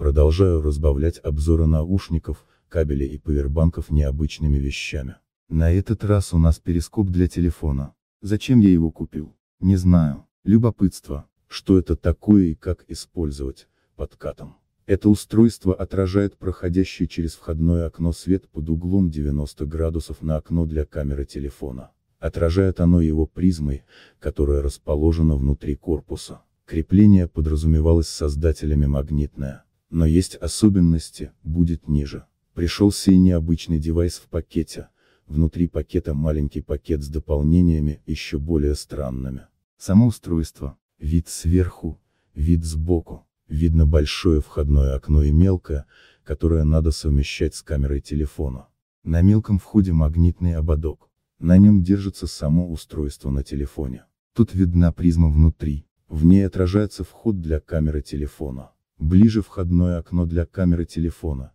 Продолжаю разбавлять обзоры наушников, кабеля и повербанков необычными вещами. На этот раз у нас перископ для телефона. Зачем я его купил? Не знаю. Любопытство, что это такое и как использовать, Подкатом. Это устройство отражает проходящий через входное окно свет под углом 90 градусов на окно для камеры телефона. Отражает оно его призмой, которая расположена внутри корпуса. Крепление подразумевалось создателями магнитное. Но есть особенности, будет ниже. Пришел сей необычный девайс в пакете, внутри пакета маленький пакет с дополнениями, еще более странными. Само устройство, вид сверху, вид сбоку, видно большое входное окно и мелкое, которое надо совмещать с камерой телефона. На мелком входе магнитный ободок. На нем держится само устройство на телефоне. Тут видна призма внутри. В ней отражается вход для камеры телефона. Ближе входное окно для камеры телефона.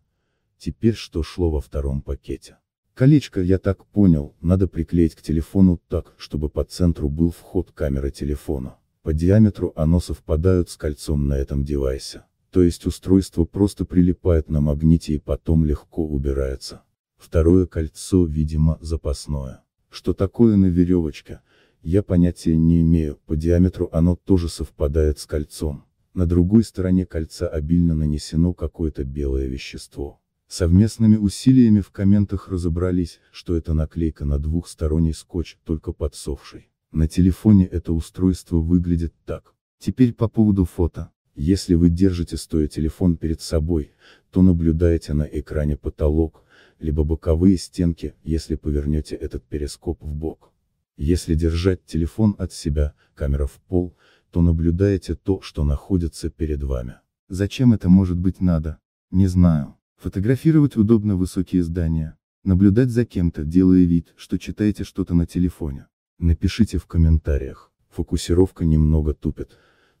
Теперь что шло во втором пакете? Колечко, я так понял, надо приклеить к телефону так, чтобы по центру был вход камеры телефона. По диаметру оно совпадает с кольцом на этом девайсе. То есть устройство просто прилипает на магните и потом легко убирается. Второе кольцо, видимо, запасное. Что такое на веревочке, я понятия не имею, по диаметру оно тоже совпадает с кольцом на другой стороне кольца обильно нанесено какое-то белое вещество. Совместными усилиями в комментах разобрались, что это наклейка на двухсторонний скотч, только подсохший. На телефоне это устройство выглядит так. Теперь по поводу фото. Если вы держите стоя телефон перед собой, то наблюдаете на экране потолок, либо боковые стенки, если повернете этот перископ в бок. Если держать телефон от себя, камера в пол, то наблюдаете то, что находится перед вами. Зачем это может быть надо? Не знаю. Фотографировать удобно высокие здания. Наблюдать за кем-то, делая вид, что читаете что-то на телефоне. Напишите в комментариях. Фокусировка немного тупит,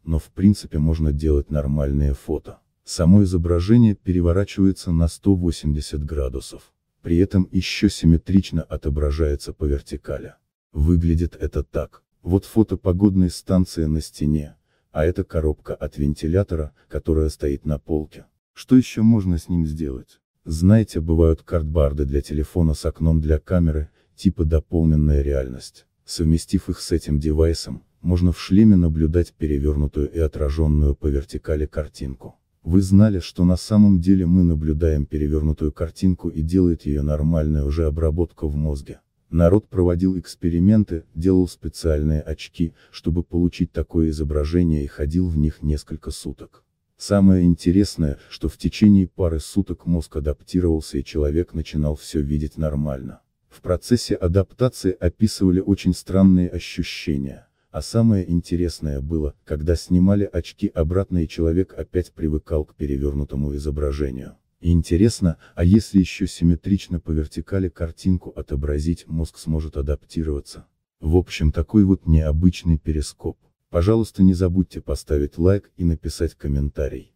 но в принципе можно делать нормальные фото. Само изображение переворачивается на 180 градусов. При этом еще симметрично отображается по вертикали. Выглядит это так. Вот фото погодной станции на стене, а это коробка от вентилятора, которая стоит на полке. Что еще можно с ним сделать? Знаете, бывают картбарды для телефона с окном для камеры, типа дополненная реальность. Совместив их с этим девайсом, можно в шлеме наблюдать перевернутую и отраженную по вертикали картинку. Вы знали, что на самом деле мы наблюдаем перевернутую картинку и делает ее нормальная уже обработка в мозге. Народ проводил эксперименты, делал специальные очки, чтобы получить такое изображение и ходил в них несколько суток. Самое интересное, что в течение пары суток мозг адаптировался и человек начинал все видеть нормально. В процессе адаптации описывали очень странные ощущения, а самое интересное было, когда снимали очки обратно и человек опять привыкал к перевернутому изображению. Интересно, а если еще симметрично по вертикали картинку отобразить, мозг сможет адаптироваться. В общем, такой вот необычный перископ. Пожалуйста, не забудьте поставить лайк и написать комментарий.